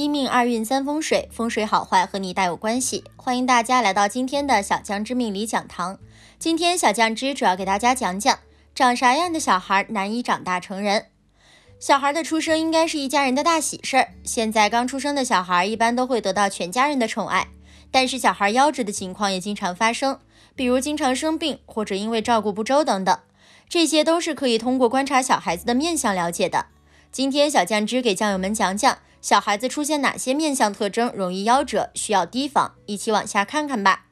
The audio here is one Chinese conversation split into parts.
一命二运三风水，风水好坏和你大有关系。欢迎大家来到今天的小江之命理讲堂。今天小江之主要给大家讲讲长啥样的小孩难以长大成人。小孩的出生应该是一家人的大喜事儿。现在刚出生的小孩一般都会得到全家人的宠爱，但是小孩夭折的情况也经常发生，比如经常生病或者因为照顾不周等等，这些都是可以通过观察小孩子的面相了解的。今天小江之给酱友们讲讲。小孩子出现哪些面相特征容易夭折，需要提防？一起往下看看吧。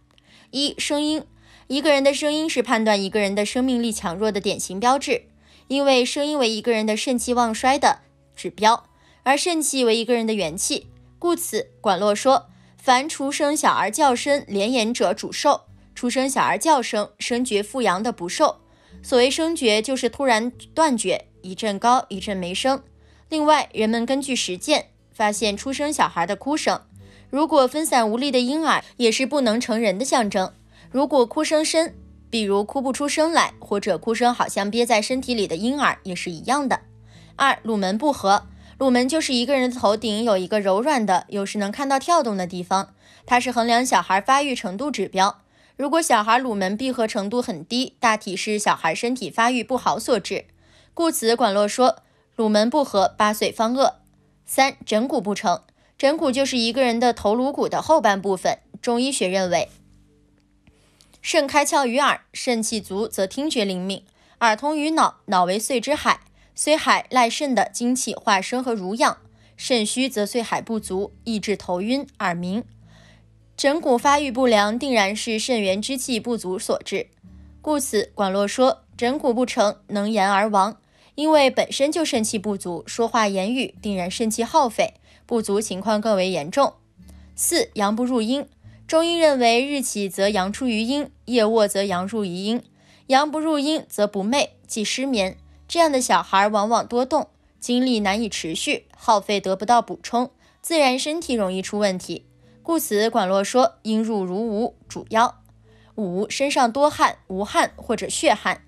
一声音，一个人的声音是判断一个人的生命力强弱的典型标志，因为声音为一个人的肾气旺衰的指标，而肾气为一个人的元气，故此管络说：凡出生小儿叫声连延者主寿，出生小儿叫声声绝复阳的不寿。所谓声绝，就是突然断绝，一阵高一阵没声。另外，人们根据实践。发现出生小孩的哭声，如果分散无力的婴儿也是不能成人的象征。如果哭声深，比如哭不出声来，或者哭声好像憋在身体里的婴儿也是一样的。二，乳门不合，乳门就是一个人的头顶有一个柔软的，有时能看到跳动的地方，它是衡量小孩发育程度指标。如果小孩乳门闭合程度很低，大体是小孩身体发育不好所致，故此管洛说，乳门不合，八岁方恶。三枕骨不成，枕骨就是一个人的头颅骨的后半部分。中医学认为，肾开窍于耳，肾气足则听觉灵敏；耳通于脑，脑为髓之海，髓海赖肾的精气化生和濡养。肾虚则髓海不足，易致头晕、耳鸣。枕骨发育不良，定然是肾元之气不足所致。故此，管络说：“枕骨不成，能言而亡。”因为本身就肾气不足，说话言语定然肾气耗费不足，情况更为严重。四阳不入阴，中医认为日起则阳出于阴，夜卧则阳入于阴，阳不入阴则不寐，即失眠。这样的小孩往往多动，精力难以持续，耗费得不到补充，自然身体容易出问题。故此，管络说阴入如无主要。五身上多汗，无汗或者血汗。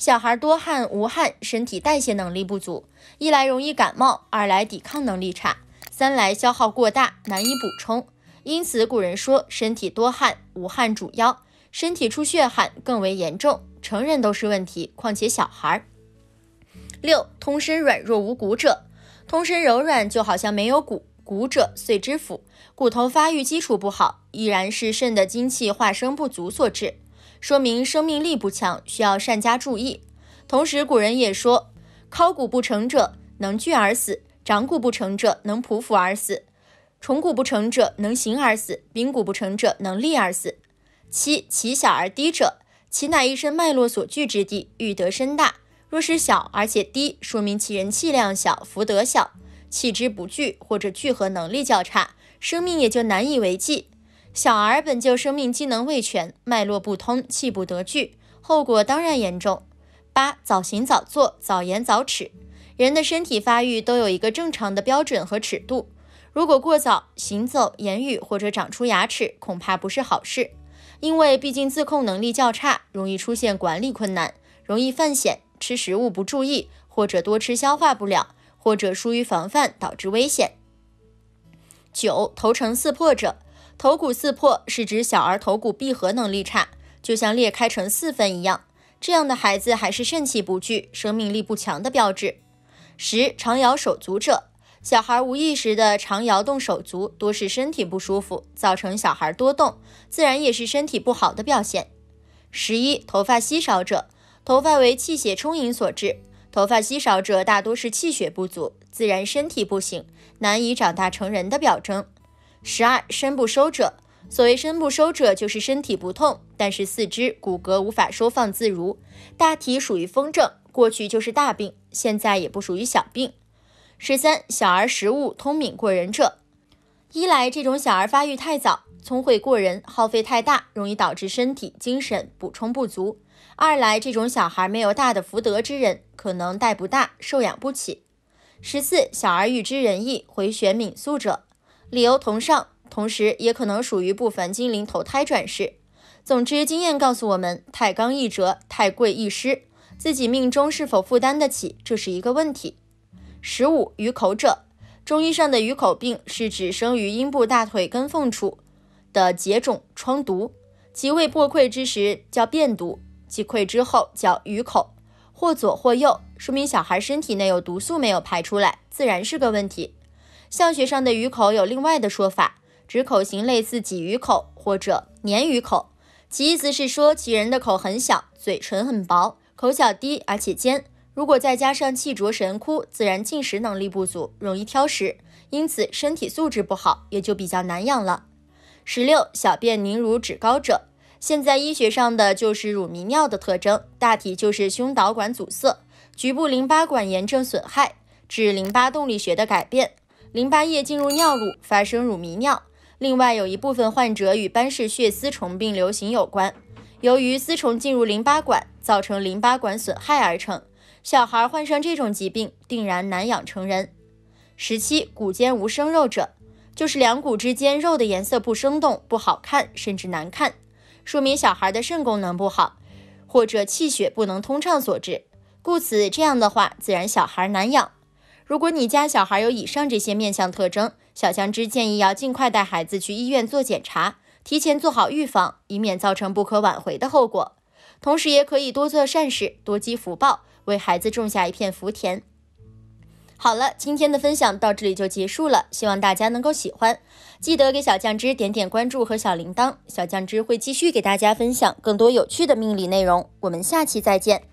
小孩多汗无汗，身体代谢能力不足，一来容易感冒，二来抵抗能力差，三来消耗过大难以补充。因此古人说身体多汗无汗主腰，身体出血汗更为严重。成人都是问题，况且小孩。六通身软弱无骨者，通身柔软就好像没有骨，骨者碎之府，骨头发育基础不好，依然是肾的精气化生不足所致。说明生命力不强，需要善加注意。同时，古人也说：，尻骨不成者能聚而死，掌骨不成者能匍匐而死，虫骨不成者能行而死，髌骨不成者能立而死。七，其小而低者，其乃一身脉络所聚之地，欲得身大。若是小而且低，说明其人气量小，福德小，气之不聚或者聚合能力较差，生命也就难以为继。小儿本就生命机能未全，脉络不通，气不得聚，后果当然严重。八早行早坐早言早齿，人的身体发育都有一个正常的标准和尺度，如果过早行走、言语或者长出牙齿，恐怕不是好事，因为毕竟自控能力较差，容易出现管理困难，容易犯险，吃食物不注意或者多吃消化不了，或者疏于防范导致危险。九头城四破者。头骨四破是指小儿头骨闭合能力差，就像裂开成四分一样。这样的孩子还是肾气不聚、生命力不强的标志。十常摇手足者，小孩无意识的常摇动手足，多是身体不舒服，造成小孩多动，自然也是身体不好的表现。十一头发稀少者，头发为气血充盈所致，头发稀少者大多是气血不足，自然身体不行，难以长大成人的表征。十二身不收者，所谓身不收者，就是身体不痛，但是四肢骨骼无法收放自如，大体属于风症，过去就是大病，现在也不属于小病。十三小儿食物通敏过人者，一来这种小儿发育太早，聪慧过人，耗费太大，容易导致身体精神补充不足；二来这种小孩没有大的福德之人，可能带不大，受养不起。十四小儿欲知仁义回旋敏速者。理由同上，同时也可能属于部分精灵投胎转世。总之，经验告诉我们，太刚易折，太贵易失。自己命中是否负担得起，这是一个问题。十五鱼口者，中医上的鱼口病是指生于阴部大腿根缝处的结肿疮毒，其未破溃之时叫便毒，即溃之后叫鱼口，或左或右，说明小孩身体内有毒素没有排出来，自然是个问题。相学上的鱼口有另外的说法，指口型类似鲫鱼口或者鲶鱼口，其意思是说其人的口很小，嘴唇很薄，口角低而且尖。如果再加上气浊神枯，自然进食能力不足，容易挑食，因此身体素质不好，也就比较难养了。十六小便凝如脂膏者，现在医学上的就是乳糜尿的特征，大体就是胸导管阻塞、局部淋巴管炎症损害致淋巴动力学的改变。淋巴液进入尿路，发生乳糜尿。另外，有一部分患者与班氏血丝虫病流行有关，由于丝虫进入淋巴管，造成淋巴管损害而成。小孩患上这种疾病，定然难养成人。十七，骨间无生肉者，就是两骨之间肉的颜色不生动、不好看，甚至难看，说明小孩的肾功能不好，或者气血不能通畅所致，故此这样的话，自然小孩难养。如果你家小孩有以上这些面相特征，小酱汁建议要尽快带孩子去医院做检查，提前做好预防，以免造成不可挽回的后果。同时，也可以多做善事，多积福报，为孩子种下一片福田。好了，今天的分享到这里就结束了，希望大家能够喜欢，记得给小酱汁点点关注和小铃铛，小酱汁会继续给大家分享更多有趣的命理内容。我们下期再见。